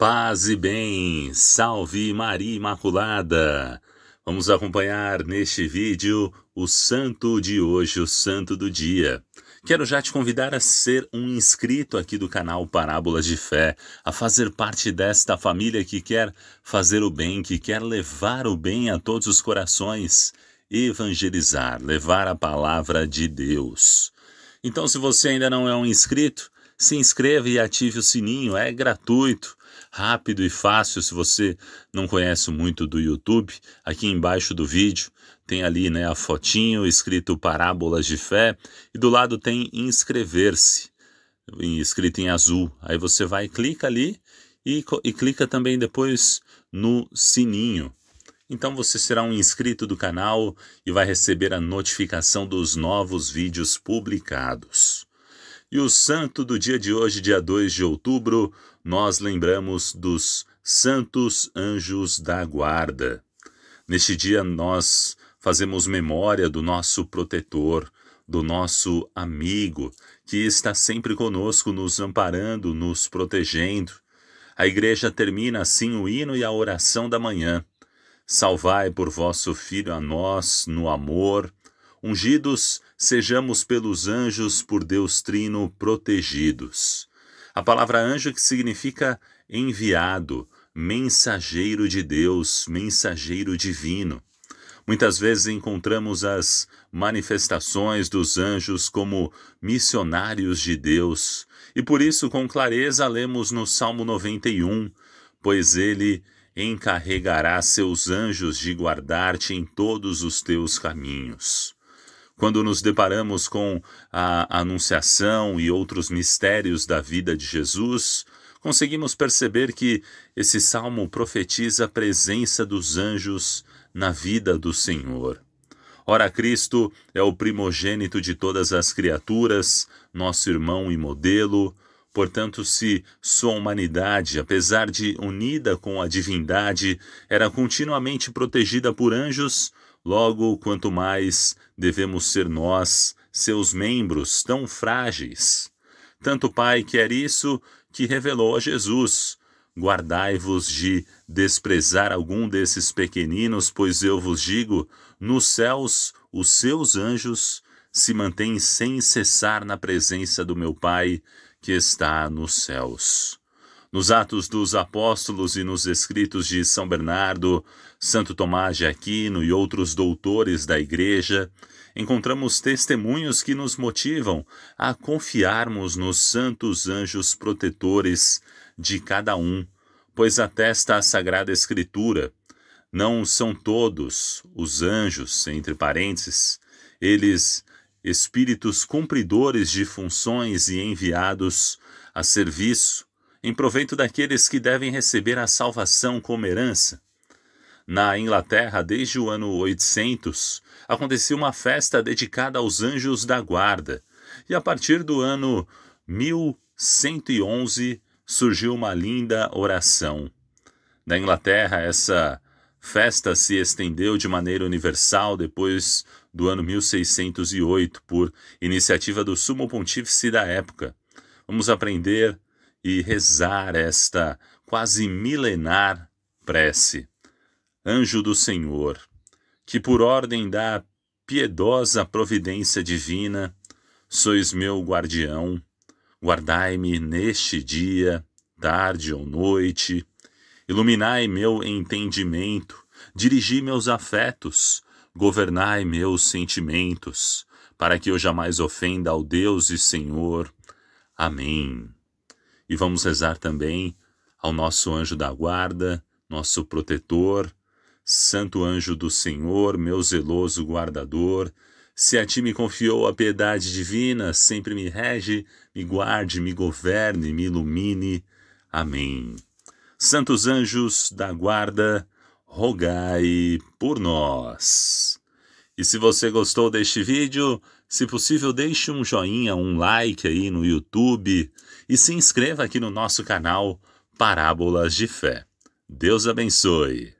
Paz e bem, salve Maria Imaculada! Vamos acompanhar neste vídeo o santo de hoje, o santo do dia. Quero já te convidar a ser um inscrito aqui do canal Parábolas de Fé, a fazer parte desta família que quer fazer o bem, que quer levar o bem a todos os corações, evangelizar, levar a palavra de Deus. Então, se você ainda não é um inscrito, se inscreva e ative o sininho, é gratuito rápido e fácil. Se você não conhece muito do YouTube, aqui embaixo do vídeo tem ali né, a fotinho escrito Parábolas de Fé e do lado tem Inscrever-se, escrito em azul. Aí você vai, clica ali e, e clica também depois no sininho. Então você será um inscrito do canal e vai receber a notificação dos novos vídeos publicados. E o santo do dia de hoje, dia 2 de outubro, nós lembramos dos Santos Anjos da Guarda. Neste dia nós fazemos memória do nosso protetor, do nosso amigo, que está sempre conosco, nos amparando, nos protegendo. A igreja termina assim o hino e a oração da manhã. Salvai por vosso Filho a nós, no amor, Ungidos sejamos pelos anjos por Deus Trino protegidos. A palavra anjo que significa enviado, mensageiro de Deus, mensageiro divino. Muitas vezes encontramos as manifestações dos anjos como missionários de Deus, e por isso com clareza lemos no Salmo 91, pois ele encarregará seus anjos de guardar-te em todos os teus caminhos quando nos deparamos com a Anunciação e outros mistérios da vida de Jesus, conseguimos perceber que esse salmo profetiza a presença dos anjos na vida do Senhor. Ora, Cristo é o primogênito de todas as criaturas, nosso irmão e modelo. Portanto, se sua humanidade, apesar de unida com a divindade, era continuamente protegida por anjos, Logo, quanto mais devemos ser nós, seus membros, tão frágeis. Tanto o Pai quer isso que revelou a Jesus: Guardai-vos de desprezar algum desses pequeninos, pois eu vos digo: nos céus os seus anjos se mantêm sem cessar na presença do meu Pai que está nos céus. Nos Atos dos Apóstolos e nos escritos de São Bernardo, Santo Tomás de Aquino e outros doutores da Igreja, encontramos testemunhos que nos motivam a confiarmos nos santos anjos protetores de cada um, pois atesta a Sagrada Escritura. Não são todos os anjos, entre parênteses, eles espíritos cumpridores de funções e enviados a serviço em proveito daqueles que devem receber a salvação como herança. Na Inglaterra, desde o ano 800, aconteceu uma festa dedicada aos anjos da guarda, e a partir do ano 1111 surgiu uma linda oração. Na Inglaterra, essa festa se estendeu de maneira universal depois do ano 1608, por iniciativa do sumo pontífice da época. Vamos aprender e rezar esta quase milenar prece. Anjo do Senhor, que por ordem da piedosa providência divina, sois meu guardião, guardai-me neste dia, tarde ou noite, iluminai meu entendimento, dirigi meus afetos, governai meus sentimentos, para que eu jamais ofenda ao Deus e Senhor. Amém. E vamos rezar também ao nosso anjo da guarda, nosso protetor, Santo anjo do Senhor, meu zeloso guardador, se a ti me confiou a piedade divina, sempre me rege, me guarde, me governe, me ilumine. Amém. Santos anjos da guarda, rogai por nós. E se você gostou deste vídeo, se possível, deixe um joinha, um like aí no YouTube e se inscreva aqui no nosso canal Parábolas de Fé. Deus abençoe.